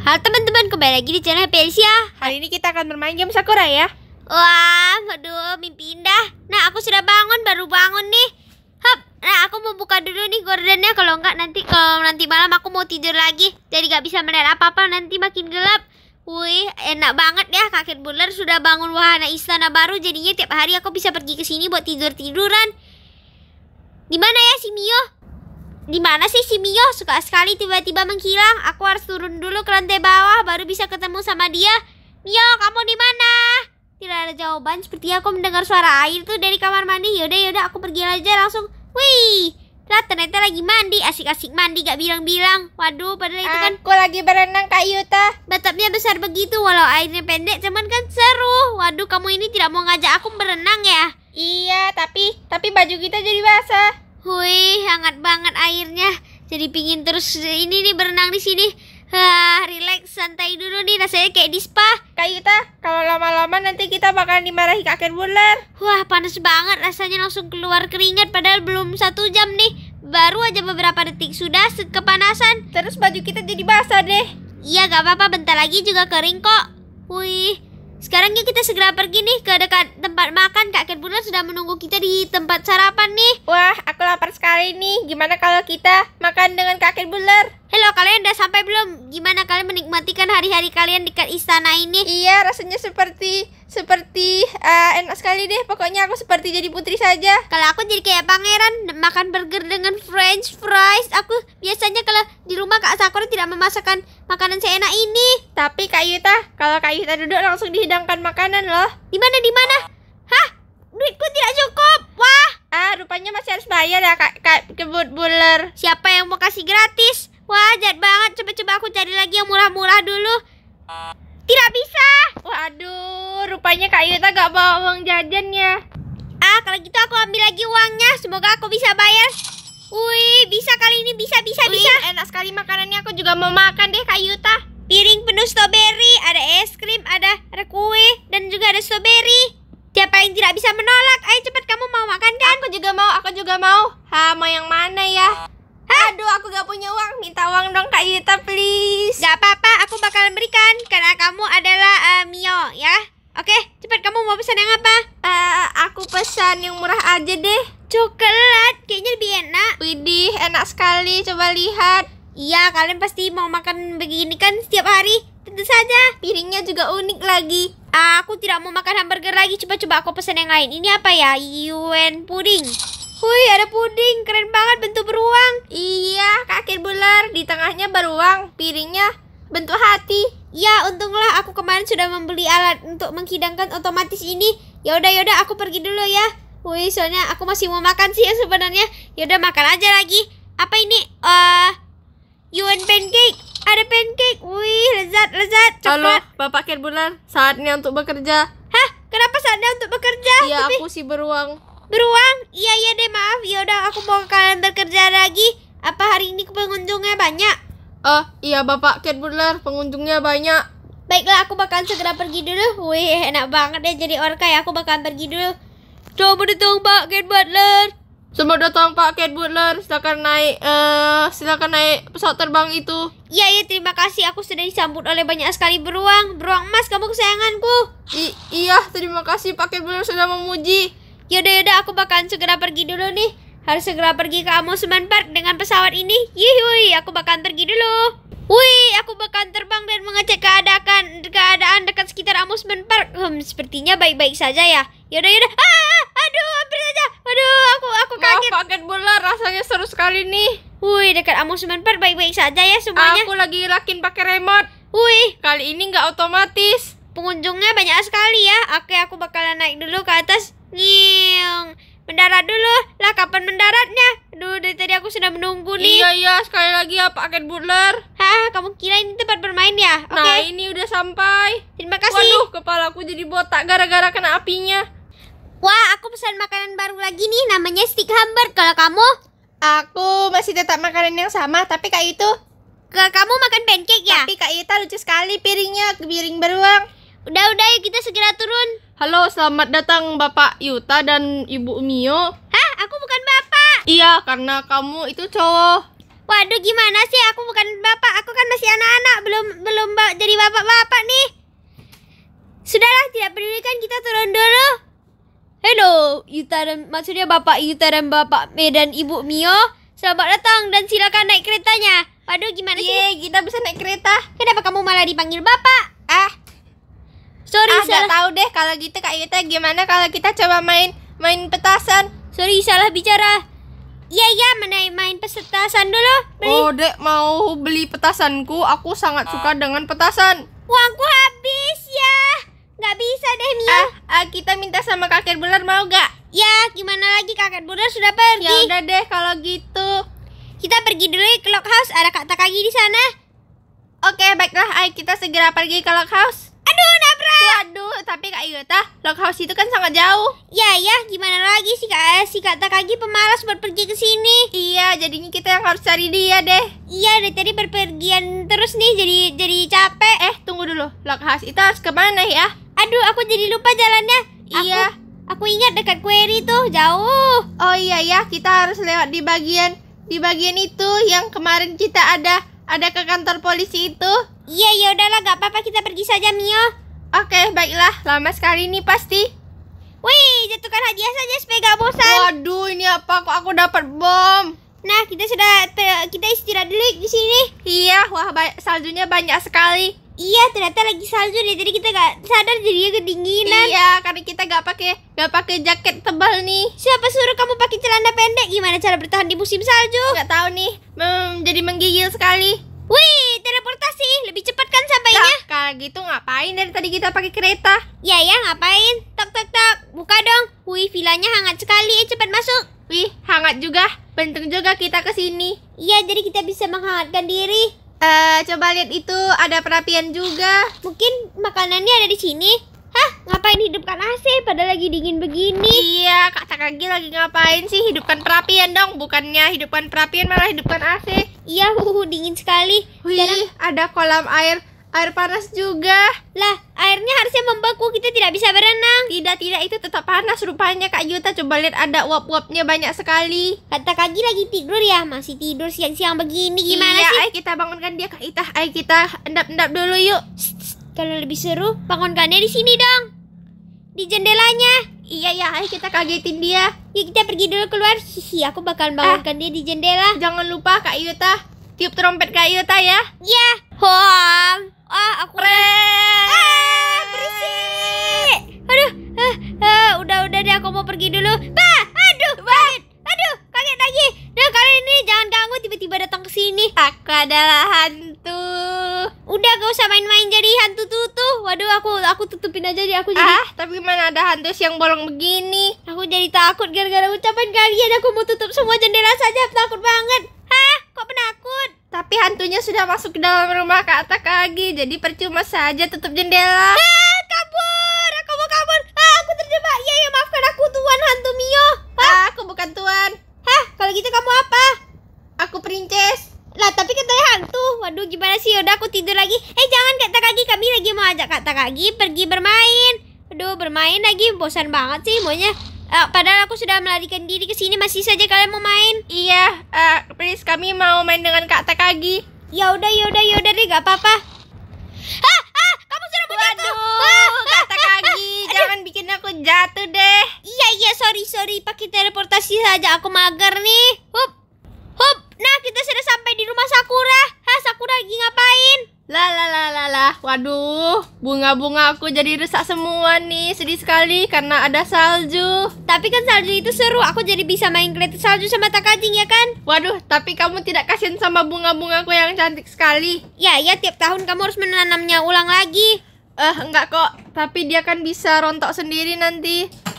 Halo teman-teman, kembali lagi di channel Persia ya. Hari ini kita akan bermain game Sakura ya Wah, aduh mimpi indah Nah, aku sudah bangun, baru bangun nih Hop, nah aku mau buka dulu nih gordennya Kalau enggak nanti, kalau nanti malam aku mau tidur lagi Jadi gak bisa melihat apa-apa, nanti makin gelap Wih, enak banget ya kakek buler sudah bangun wahana istana baru Jadinya tiap hari aku bisa pergi ke sini buat tidur-tiduran Gimana ya si Mio? di mana sih si Mio? Suka sekali tiba-tiba menghilang. Aku harus turun dulu ke lantai bawah baru bisa ketemu sama dia. Mio, kamu di mana? Tidak ada jawaban. Seperti aku mendengar suara air tuh dari kamar mandi. Yaudah, yaudah, aku pergi aja langsung. Wih, lah ternyata lagi mandi. Asik-asik mandi gak bilang-bilang. Waduh, padahal itu kan. Aku lagi berenang Kak Yuta. Batapnya besar begitu walau airnya pendek, cuman kan seru. Waduh, kamu ini tidak mau ngajak aku berenang ya? Iya, tapi tapi baju kita jadi basah. Wih hangat banget airnya. Jadi pingin terus ini nih berenang di sini. Hah, relax, santai dulu nih rasanya kayak di spa. Kak Yuta, kalau lama-lama nanti kita bakalan dimarahi kakek bulan. Wah, panas banget rasanya langsung keluar keringat padahal belum satu jam nih. Baru aja beberapa detik sudah kepanasan. Terus baju kita jadi basah deh. Iya, gak apa-apa, bentar lagi juga kering kok. Wih, sekarang ya kita segera pergi nih ke dekat tempat makan. Kak Bunda sudah menunggu kita di tempat sarapan nih. Wah, aku lapar sekali nih. Gimana kalau kita makan dengan Kak Bunda? Halo, kalian udah sampai belum? Gimana kalian menikmatikan hari-hari kalian di istana ini? Iya, rasanya seperti seperti uh, enak sekali deh. Pokoknya aku seperti jadi putri saja. Kalau aku jadi kayak pangeran, makan burger dengan french fries. Aku biasanya kalau di rumah Kak Sakura tidak memasakkan makanan seenak ini. Tapi Kak Yuta, kalau Kak Yuta duduk langsung dihidangkan makanan loh. Di mana di mana? Hah? Duitku tidak cukup. Wah. Ah, rupanya masih harus bayar ya Kak, Kak Kebut Buler. Siapa yang mau kasih gratis? Wah, jahat banget. Coba-coba aku cari lagi yang murah-murah dulu. Tidak bisa. Waduh, rupanya Kak Yuta gak bawa uang jajan ya. Ah, kalau gitu aku ambil lagi uangnya. Semoga aku bisa bayar. Wih, bisa kali ini. Bisa, bisa, Wih, bisa. enak sekali makanannya. Aku juga mau makan deh, Kak Yuta. Piring penuh strawberry. makan begini kan setiap hari? Tentu saja, piringnya juga unik lagi. Aku tidak mau makan hamburger lagi. Coba-coba aku pesan yang lain. Ini apa ya? Yuen puding. Wih, ada puding. Keren banget bentuk beruang. Iya, kakek bular. Di tengahnya beruang. Piringnya bentuk hati. Ya, untunglah aku kemarin sudah membeli alat untuk menghidangkan otomatis ini. Yaudah, yaudah. Aku pergi dulu ya. Wih, soalnya aku masih mau makan sih ya sebenarnya. Yaudah, makan aja lagi. Apa ini? Eh... Uh, Yuan pancake. Ada pancake. Wih, lezat, lezat. Coklat. Halo, Bapak Ken Bulan. Saatnya untuk bekerja. Hah? Kenapa saatnya untuk bekerja? Iya, Tapi... aku sih beruang. Beruang? Iya, iya deh, maaf. Ya udah, aku mau kalian bekerja lagi. Apa hari ini pengunjungnya banyak? Oh uh, iya Bapak Ken Bulan, pengunjungnya banyak. Baiklah, aku bakal segera pergi dulu. Wih, enak banget deh jadi orka ya. Aku bakal pergi dulu. Coba ditunggu, Ken Butler. Selamat datang Pak Kate Butler. Silakan naik uh, silakan naik pesawat terbang itu. Iya, iya, terima kasih. Aku sudah disambut oleh banyak sekali beruang. Beruang emas, kamu kesayanganku. I iya, terima kasih Pak Kate Butler sudah memuji. Yaudah, yaudah, aku bakalan segera pergi dulu nih. Harus segera pergi ke Amusement Park dengan pesawat ini. Yihui, aku bakalan pergi dulu. Wih, aku bakal terbang dan mengecek keadaan keadaan dekat sekitar amusement park. Hmm, sepertinya baik-baik saja ya. Yaudah, yaudah. Ah, ah, ah aduh, hampir saja. Aduh, aku aku kaget. Maaf, kaget bola, rasanya seru sekali nih. Wih, dekat amusement park baik-baik saja ya semuanya. Aku lagi lakin pakai remote. Wih, kali ini nggak otomatis. Pengunjungnya banyak sekali ya. Oke, aku bakalan naik dulu ke atas. Nyiung mendarat dulu lah kapan mendaratnya Aduh dari tadi aku sudah menunggu nih iya iya sekali lagi ya Pak Ken Butler ah Kamu kira ini tempat bermain ya? Oke. Okay. Nah, ini udah sampai. Terima kasih. Waduh, kepalaku jadi botak gara-gara kena apinya. Wah, aku pesan makanan baru lagi nih, namanya stick hamburger. Kalau kamu? Aku masih tetap makanan yang sama, tapi kayak itu. Kamu makan pancake ya? Tapi Kak Ita lucu sekali piringnya, piring beruang. Udah, udah, yuk kita segera turun. Halo, selamat datang Bapak Yuta dan Ibu Mio. Hah? Aku bukan Bapak. Iya, karena kamu itu cowok. Waduh gimana sih aku bukan bapak Aku kan masih anak-anak Belum belum jadi bapak-bapak nih Sudahlah tidak pedulikan kita turun dulu Hello Yuta dan maksudnya bapak Yuta dan bapak Medan dan ibu Mio Selamat datang dan silakan naik keretanya Waduh gimana Yeay, sih kita bisa naik kereta Kenapa kamu malah dipanggil bapak? Ah Sorry ah, salah tahu deh kalau gitu Kak Yuta gimana kalau kita coba main main petasan Sorry salah bicara Iya iya main main petasan dulu. Beli. Oh dek mau beli petasanku. Aku sangat suka ah. dengan petasan. Uangku habis ya. Gak bisa deh Mia. Ah, uh, kita minta sama kakek bulan mau gak? Ya gimana lagi kakek bulan sudah pergi. Ya udah deh kalau gitu. Kita pergi dulu ya ke Lock House. Ada kak Takagi di sana. Oke baiklah. Ayo kita segera pergi ke Lock House. Waduh, tapi Kak Iga tah, lokasi itu kan sangat jauh. Ya ya, gimana lagi sih Kak si kata kaki pemalas buat pergi ke sini. Iya, jadinya kita yang harus cari dia deh. Iya, dari tadi berpergian terus nih jadi jadi capek. Eh, tunggu dulu. Lokasi itu harus ke mana ya? Aduh, aku jadi lupa jalannya. Iya. Aku, aku ingat dekat query tuh, jauh. Oh iya ya, kita harus lewat di bagian di bagian itu yang kemarin kita ada ada ke kantor polisi itu. Iya, ya udahlah, gak apa-apa kita pergi saja Mio. Oke, baiklah. Lama sekali ini pasti. Wih, jatuhkan hadiah saja supaya gak bosan. Waduh, ini apa kok aku dapat bom? Nah, kita sudah kita istirahat dulu di sini. Iya, wah ba saljunya banyak sekali. Iya, ternyata lagi salju deh. Jadi kita gak sadar jadinya kedinginan. Iya, karena kita gak pakai gak pakai jaket tebal nih. Siapa suruh kamu pakai celana pendek? Gimana cara bertahan di musim salju? Gak tahu nih. Hmm, jadi menggigil sekali. Wih, teleportasi lebih cepat kan sampainya nah, kalau gitu ngapain dari tadi kita pakai kereta ya ya ngapain tok tok tok buka dong wih vilanya hangat sekali eh, cepat masuk wih hangat juga penting juga kita ke sini iya jadi kita bisa menghangatkan diri uh, coba lihat itu ada perapian juga mungkin makanannya ada di sini Hah? Ngapain hidupkan AC pada lagi dingin begini? Iya, Kak Takagi lagi ngapain sih? Hidupkan perapian dong, bukannya hidupkan perapian malah hidupkan AC. Iya, huhu dingin sekali. Wih, Sekarang... ada kolam air air panas juga. Lah, airnya harusnya membeku, kita tidak bisa berenang. Tidak, tidak, itu tetap panas rupanya Kak Yuta. Coba lihat ada uap-uapnya banyak sekali. Kata Kagi lagi tidur ya, masih tidur siang-siang begini. Gimana iya, sih? Iya, kita bangunkan dia Kak Ita. Ayo kita endap-endap dulu yuk. Shh, shh. Kalau lebih seru, panggonkannya di sini dong. Di jendelanya. Iya ya, ayo kita kagetin dia. Yuk kita pergi dulu keluar. Hihi, aku bakal eh. bangunkan eh, dia di jendela. Jangan lupa Kak Yuta, tiup trompet Kak Yuta ya. Iya. Hoam. Ah, aku Pre Ah, berisik. Aduh, ah, ah, udah udah deh aku mau pergi dulu. Pak, nih, jangan ganggu tiba-tiba datang ke sini. Aku adalah hantu. Udah gak usah main-main jadi hantu tutup. Waduh, aku aku tutupin aja deh aku jadi. Ah, tapi mana ada hantu yang bolong begini? Aku jadi takut gara-gara ucapan kalian. Aku mau tutup semua jendela saja, takut banget. Hah? Kok penakut? Tapi hantunya sudah masuk ke dalam rumah Kak Atak lagi. Jadi percuma saja tutup jendela. Ah! Takagi. Eh jangan Kak Takagi, kami lagi mau ajak Kak Takagi pergi bermain. Aduh, bermain lagi bosan banget sih maunya. Uh, padahal aku sudah melarikan diri ke sini masih saja kalian mau main. Iya, uh, please kami mau main dengan Kak Takagi. Ya udah, ya udah, ya udah deh, gak apa-apa. Ah, ah, kamu sudah bunuh aku. Ah, ah, Kak Takagi, ah, jangan aduh. bikin aku jatuh deh. Iya, iya, sorry, sorry, pakai teleportasi saja aku mager nih. Hup. Hup. Nah, kita sudah sampai di rumah Sakura. Hah, Sakura lagi ngapain? La la la la Waduh, bunga-bunga aku jadi rusak semua nih. Sedih sekali karena ada salju. Tapi kan salju itu seru. Aku jadi bisa main kereta salju sama Takajing ya kan? Waduh, tapi kamu tidak kasihan sama bunga-bungaku yang cantik sekali. Ya, ya tiap tahun kamu harus menanamnya ulang lagi. Eh, uh, enggak kok. Tapi dia kan bisa rontok sendiri nanti.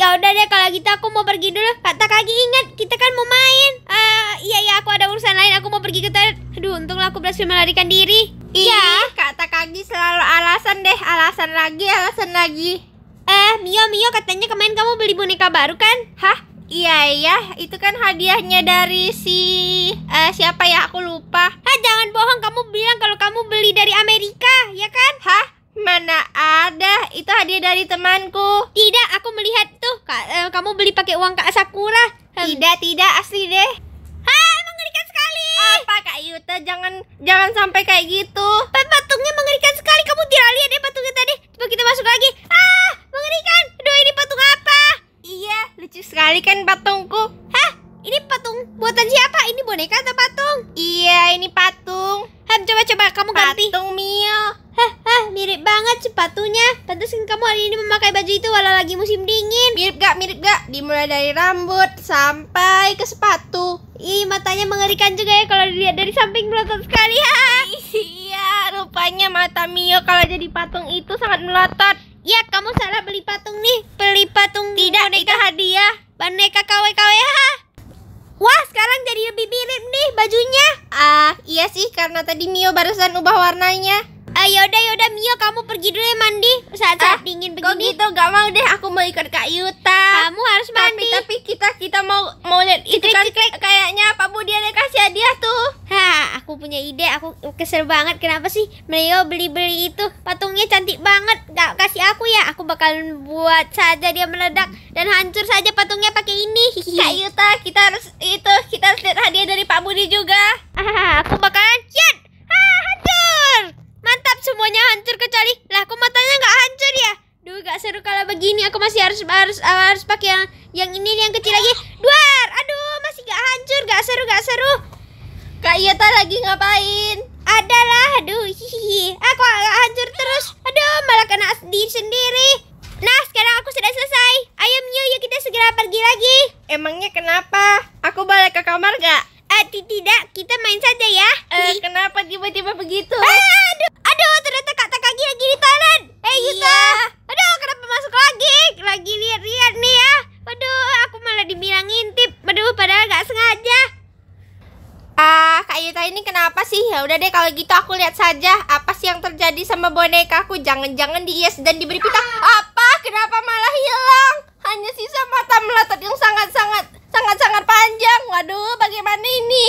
Ya udah deh kalau gitu aku mau pergi dulu. Kata kaki ingat kita kan mau main. Uh, iya iya aku ada urusan lain. Aku mau pergi ke toilet. Aduh untunglah aku berhasil melarikan diri. Iya. Kata kaki selalu alasan deh. Alasan lagi alasan lagi. Eh Mio Mio katanya kemarin kamu beli boneka baru kan? Hah? Iya iya, itu kan hadiahnya dari si uh, siapa ya aku lupa. Hah, eh, jangan bohong, kamu bilang kalau kamu beli dari Amerika, ya kan? Hah? Mana ada? Itu hadiah dari temanku. Tidak, aku melihat Kak, eh, kamu beli pakai uang Kak Sakura. Tidak, tidak, asli deh. Hah, mengerikan sekali. Apa Kak Yuta? Jangan jangan sampai kayak gitu. Patungnya mengerikan sekali. Kamu tidak lihat ya patungnya tadi? Coba kita masuk lagi. Ah, mengerikan. Aduh, ini patung apa? Iya, lucu sekali kan patungku. Hah, ini patung buatan siapa? Ini boneka atau patung? Iya, ini patung. Ham, coba-coba kamu patung ganti. Patung Mio. Hah, mirip banget sepatunya. Pantesan kamu hari ini memakai baju itu walau lagi musim dingin. Mirip gak, mirip gak? Dimulai dari rambut sampai ke sepatu. Ih, matanya mengerikan juga ya kalau dilihat dari samping melotot sekali. Ha? Iya, rupanya mata Mio kalau jadi patung itu sangat melotot. Ya, kamu salah beli patung nih. Beli patung Tidak, boneka. hadiah. Boneka KW-KW, ha? Wah, sekarang jadi lebih mirip nih bajunya. Ah, iya sih karena tadi Mio barusan ubah warnanya. Uh, yaudah yaudah Mio kamu pergi dulu ya mandi saat-saat ah, dingin begini. Kok gitu nggak mau deh aku mau ikut Kak Yuta. Kamu harus mandi. Tapi, tapi kita kita mau mau lihat itu kan kayaknya Pak Budi ada kasih hadiah tuh. Ha, aku punya ide. Aku kesel banget kenapa sih Mio beli-beli itu patungnya cantik banget gak kasih aku ya. Aku bakal buat saja dia meledak dan hancur saja patungnya pakai ini. Kak Yuta kita harus itu kita harus lihat hadiah dari Pak Budi juga. Ah, aku bakalan cian. Ah, hancur. Mantap semuanya hancur kecuali Lah aku matanya nggak hancur ya Duh gak seru kalau begini Aku masih harus harus harus pakai yang yang ini yang kecil lagi Duar Aduh masih gak hancur Gak seru gak seru Kak Yota lagi ngapain Adalah Aduh hihihi Aku agak hancur terus Aduh malah kena di sendiri Nah sekarang aku sudah selesai Ayo Mio yuk kita segera pergi lagi Emangnya kenapa Aku balik ke kamar gak hati tidak, kita main saja ya. Uh, kenapa tiba-tiba begitu? Ah, aduh, aduh, ternyata Kak tak lagi di toilet. Eh, hey, gitu. Yuta. Aduh, kenapa masuk lagi? Lagi lihat-lihat nih ya. Aduh, aku malah dibilang ngintip. Aduh, padahal nggak sengaja. Ah, Kak Yuta ini kenapa sih? Ya udah deh kalau gitu aku lihat saja apa sih yang terjadi sama bonekaku. Jangan-jangan diias dan diberi pita. Ah. Apa? Kenapa malah hilang? Hanya sisa mata melotot yang sangat-sangat sangat-sangat panjang. Waduh, bagaimana ini?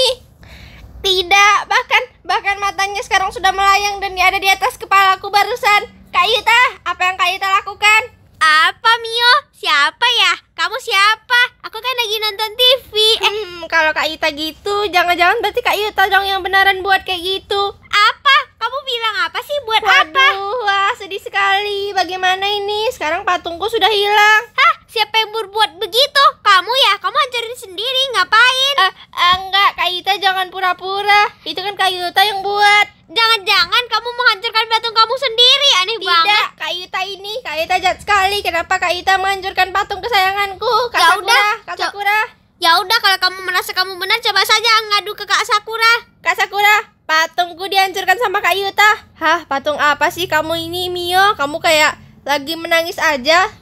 Tidak, bahkan bahkan matanya sekarang sudah melayang dan ada di atas kepalaku barusan. Kak Yuta, apa yang Kak Yuta lakukan? Apa Mio? Siapa ya? Kamu siapa? Aku kan lagi nonton TV. Eh, hmm, kalau Kak Yuta gitu, jangan-jangan berarti Kak Yuta dong yang benaran buat kayak gitu. Apa? Kamu bilang apa sih buat Waduh, apa? Wah, sedih sekali. Bagaimana ini? Sekarang patungku sudah hilang. Siapa yang berbuat begitu? Kamu ya, kamu hancurin sendiri, ngapain? Eh, uh, uh, enggak, Kak Yuta jangan pura-pura. Itu kan Kak Yuta yang buat. Jangan-jangan kamu menghancurkan patung kamu sendiri, aneh Tidak, banget. Tidak, Kak Yuta ini, Kak Yuta jahat sekali. Kenapa Kak Yuta menghancurkan patung kesayanganku? Kak ya Sakura, Kak ya- Sakura. Ya udah, kalau kamu merasa kamu benar, coba saja ngadu ke Kak Sakura. Kak Sakura, patungku dihancurkan sama Kak Yuta. Hah, patung apa sih kamu ini, Mio? Kamu kayak lagi menangis aja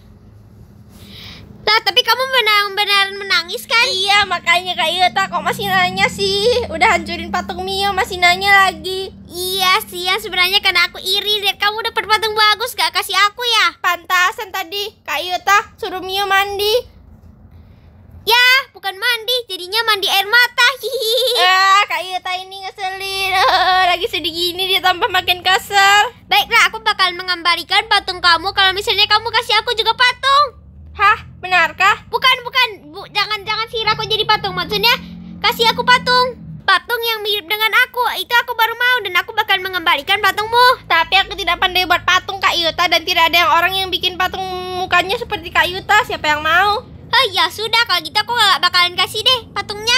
tapi kamu benar-benar menangis kan? Iya, makanya Kak Yota iya kok masih nanya sih? Udah hancurin patung Mio masih nanya lagi. Iya sih yang sebenarnya karena aku iri deh. kamu dapat patung bagus gak kasih aku ya. Pantasan tadi Kak Yota iya suruh Mio mandi. Ya, bukan mandi, jadinya mandi air mata. Hihihi. Ah, Kak Yuta iya ini ngeselin. lagi sedih gini dia tambah makin kasar. Baiklah, aku bakal mengembalikan patung kamu kalau misalnya kamu kasih aku juga patung. Hah? Benarkah? Bukan, bukan. Bu, jangan jangan sihir aku jadi patung. Maksudnya kasih aku patung. Patung yang mirip dengan aku. Itu aku baru mau dan aku bakal mengembalikan patungmu. Tapi aku tidak pandai buat patung Kak Yuta dan tidak ada yang orang yang bikin patung mukanya seperti Kak Yuta. Siapa yang mau? Oh ya sudah kalau gitu aku gak bakalan kasih deh patungnya.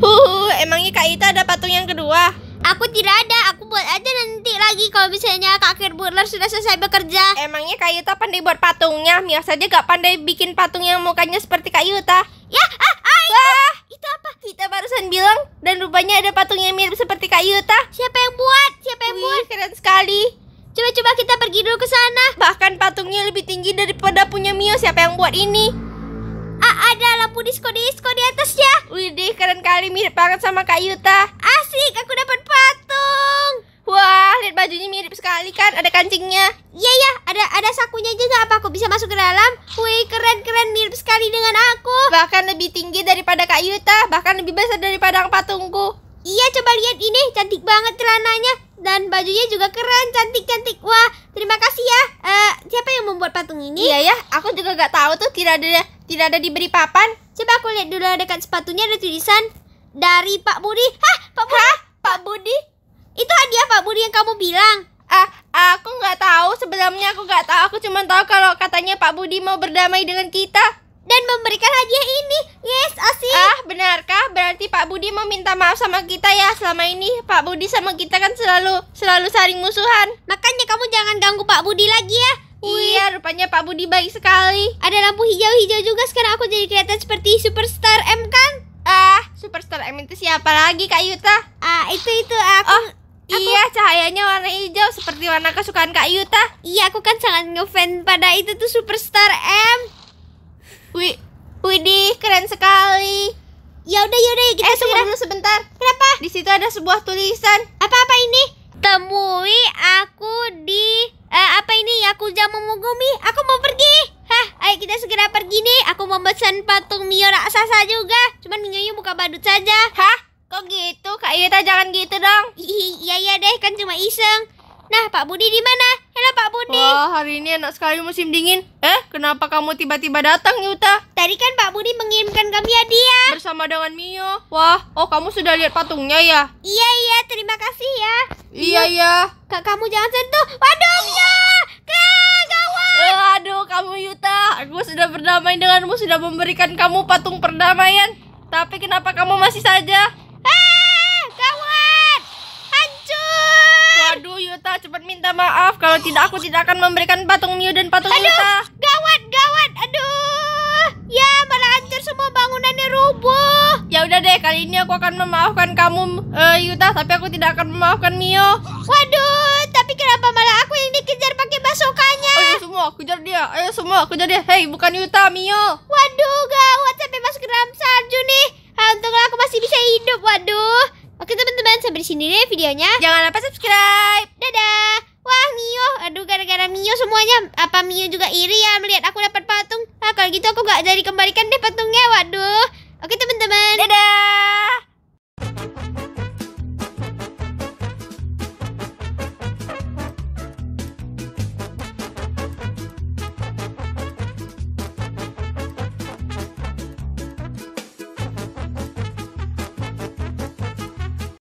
Huh, emangnya Kak Yuta ada patung yang kedua? Aku tidak ada, aku buat aja nanti lagi kalau misalnya Kak Butler sudah selesai bekerja. Emangnya Kak Yuta pandai buat patungnya? Mia saja gak pandai bikin patung yang mukanya seperti Kak Yuta. Ya, ah, ah, itu, Wah. itu apa? Kita barusan bilang dan rupanya ada patung yang mirip seperti Kak Yuta. Siapa yang buat? Siapa yang Wih, buat? Keren sekali. Coba-coba kita pergi dulu ke sana. Bahkan patungnya lebih tinggi daripada punya Mio. Siapa yang buat ini? ada lampu disco-disco di atasnya. Widih, keren kali mirip banget sama Kak Yuta. Asik, aku dapat patung. Wah, lihat bajunya mirip sekali kan, ada kancingnya. Iya ya, ada ada sakunya juga apa aku bisa masuk ke dalam? Wih, keren-keren mirip sekali dengan aku. Bahkan lebih tinggi daripada Kak Yuta, bahkan lebih besar daripada patungku. Iya, coba lihat ini, cantik banget celananya dan bajunya juga keren, cantik-cantik. Wah, terima kasih ya. Uh, siapa yang membuat patung ini? Iya ya, aku juga gak tahu tuh, tidak ada tidak ada diberi papan. Coba aku lihat dulu dekat sepatunya ada tulisan dari Pak Budi. Hah, Pak Budi? Hah, Pak Budi? Itu hadiah Pak Budi yang kamu bilang. Ah, aku gak tahu. Sebelumnya aku gak tahu. Aku cuma tahu kalau katanya Pak Budi mau berdamai dengan kita dan memberikan hadiah ini. Yes, asik. Ah, benarkah? Berarti Pak Budi meminta maaf sama kita ya. Selama ini Pak Budi sama kita kan selalu selalu saling musuhan. Makanya kamu jangan ganggu Pak Budi lagi ya. Iya, rupanya Pak Budi baik sekali. Ada lampu hijau-hijau juga sekarang aku jadi kelihatan seperti superstar M kan? Ah, superstar M itu siapa lagi Kak Yuta? Ah, itu itu aku. Oh. Aku... Iya, cahayanya warna hijau seperti warna kesukaan Kak Yuta. Iya, aku kan sangat ngefan pada itu tuh superstar M. Wih, widih, keren sekali. Ya udah, ya udah ya kita eh, tunggu dulu sebentar. Kenapa? Di situ ada sebuah tulisan. Apa-apa ini? Temui aku di uh, apa ini? Aku jamu mugumi. Aku mau pergi. Hah, ayo kita segera pergi nih. Aku mau pesan patung Mio raksasa juga. Cuman Mio buka badut saja. Hah? Kok gitu? Kak Yota jangan gitu dong. Iya iya deh, kan cuma iseng. Nah, Pak Budi di mana? Halo Pak Budi. Wah, hari ini enak sekali musim dingin. Eh, kenapa kamu tiba-tiba datang, Yuta? Tadi kan Pak Budi mengirimkan kami hadiah. Bersama dengan Mio. Wah, oh kamu sudah lihat patungnya ya? Iya, iya. Terima kasih ya. Iya, iya. Kak, kamu jangan sentuh Waduh, Kak, gawat. Eh, aduh, kamu Yuta. Aku sudah berdamai denganmu, sudah memberikan kamu patung perdamaian. Tapi kenapa kamu masih saja cepat minta maaf kalau tidak aku tidak akan memberikan patung Mio dan patung aduh, gawat gawat aduh ya malah hancur semua bangunannya rubuh ya udah deh kali ini aku akan memaafkan kamu uh, Yuta tapi aku tidak akan memaafkan Mio waduh tapi kenapa malah aku yang dikejar pakai basokannya ayo semua kejar dia ayo semua kejar dia hei bukan Yuta Mio waduh gawat sampai masuk ke dalam salju nih ah, untunglah aku masih bisa hidup waduh Oke teman-teman, sampai di sini deh videonya. Jangan lupa subscribe. Aduh, gara-gara Mio semuanya. Apa Mio juga iri ya melihat aku dapat patung? Ah, kalau gitu aku gak jadi kembalikan deh patungnya. Waduh. Oke, teman-teman. Dadah.